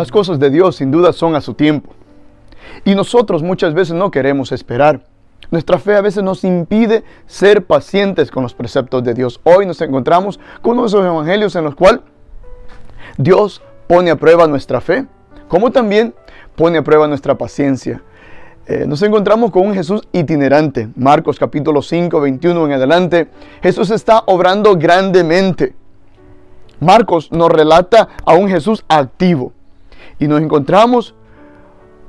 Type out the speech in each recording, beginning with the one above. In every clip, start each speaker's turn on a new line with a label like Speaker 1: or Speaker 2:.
Speaker 1: Las cosas de Dios sin duda son a su tiempo. Y nosotros muchas veces no queremos esperar. Nuestra fe a veces nos impide ser pacientes con los preceptos de Dios. Hoy nos encontramos con uno de esos evangelios en los cuales Dios pone a prueba nuestra fe, como también pone a prueba nuestra paciencia. Eh, nos encontramos con un Jesús itinerante. Marcos capítulo 5, 21 en adelante. Jesús está obrando grandemente. Marcos nos relata a un Jesús activo y nos encontramos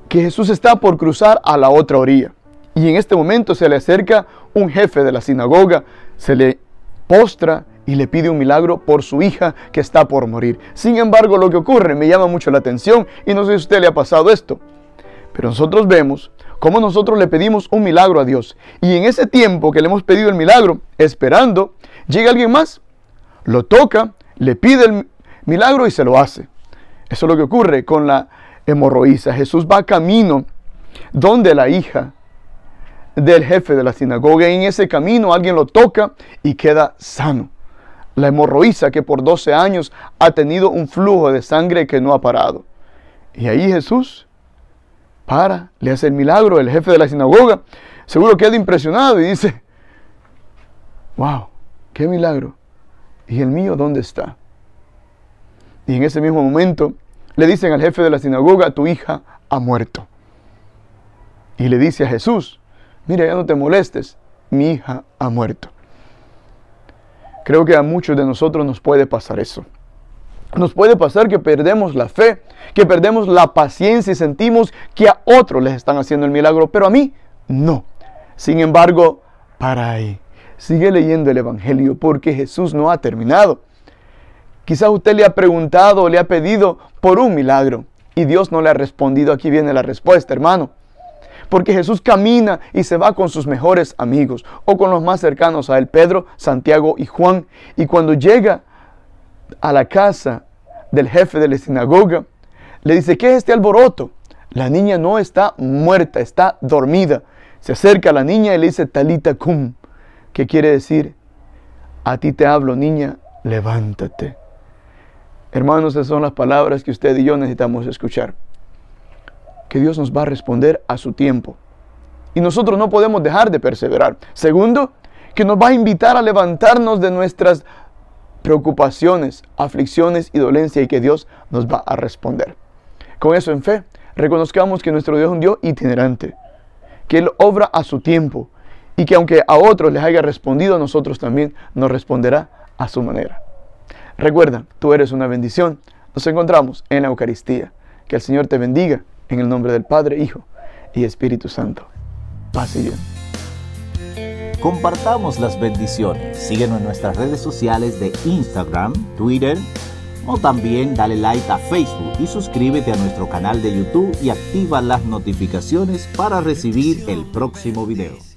Speaker 1: que Jesús está por cruzar a la otra orilla. Y en este momento se le acerca un jefe de la sinagoga, se le postra y le pide un milagro por su hija que está por morir. Sin embargo, lo que ocurre me llama mucho la atención y no sé si a usted le ha pasado esto. Pero nosotros vemos cómo nosotros le pedimos un milagro a Dios. Y en ese tiempo que le hemos pedido el milagro, esperando, llega alguien más, lo toca, le pide el milagro y se lo hace. Eso es lo que ocurre con la hemorroísa. Jesús va camino donde la hija del jefe de la sinagoga y en ese camino alguien lo toca y queda sano. La hemorroísa que por 12 años ha tenido un flujo de sangre que no ha parado. Y ahí Jesús para, le hace el milagro, el jefe de la sinagoga seguro queda impresionado y dice, wow, qué milagro. ¿Y el mío dónde está? Y en ese mismo momento le dicen al jefe de la sinagoga, tu hija ha muerto. Y le dice a Jesús, mira, ya no te molestes, mi hija ha muerto. Creo que a muchos de nosotros nos puede pasar eso. Nos puede pasar que perdemos la fe, que perdemos la paciencia y sentimos que a otros les están haciendo el milagro, pero a mí no. Sin embargo, para ahí. Sigue leyendo el Evangelio porque Jesús no ha terminado. Quizás usted le ha preguntado o le ha pedido por un milagro y Dios no le ha respondido. Aquí viene la respuesta, hermano. Porque Jesús camina y se va con sus mejores amigos o con los más cercanos a él, Pedro, Santiago y Juan. Y cuando llega a la casa del jefe de la sinagoga, le dice, ¿qué es este alboroto? La niña no está muerta, está dormida. Se acerca a la niña y le dice, talita cum, que quiere decir, a ti te hablo niña, levántate. Hermanos, esas son las palabras que usted y yo necesitamos escuchar. Que Dios nos va a responder a su tiempo. Y nosotros no podemos dejar de perseverar. Segundo, que nos va a invitar a levantarnos de nuestras preocupaciones, aflicciones y dolencias. y que Dios nos va a responder. Con eso en fe, reconozcamos que nuestro Dios es un Dios itinerante, que Él obra a su tiempo y que aunque a otros les haya respondido, a nosotros también nos responderá a su manera. Recuerda, tú eres una bendición. Nos encontramos en la Eucaristía. Que el Señor te bendiga en el nombre del Padre, Hijo y Espíritu Santo. Paz y bien. Compartamos las bendiciones. Síguenos en nuestras redes sociales de Instagram, Twitter o también dale like a Facebook y suscríbete a nuestro canal de YouTube y activa las notificaciones para recibir el próximo video.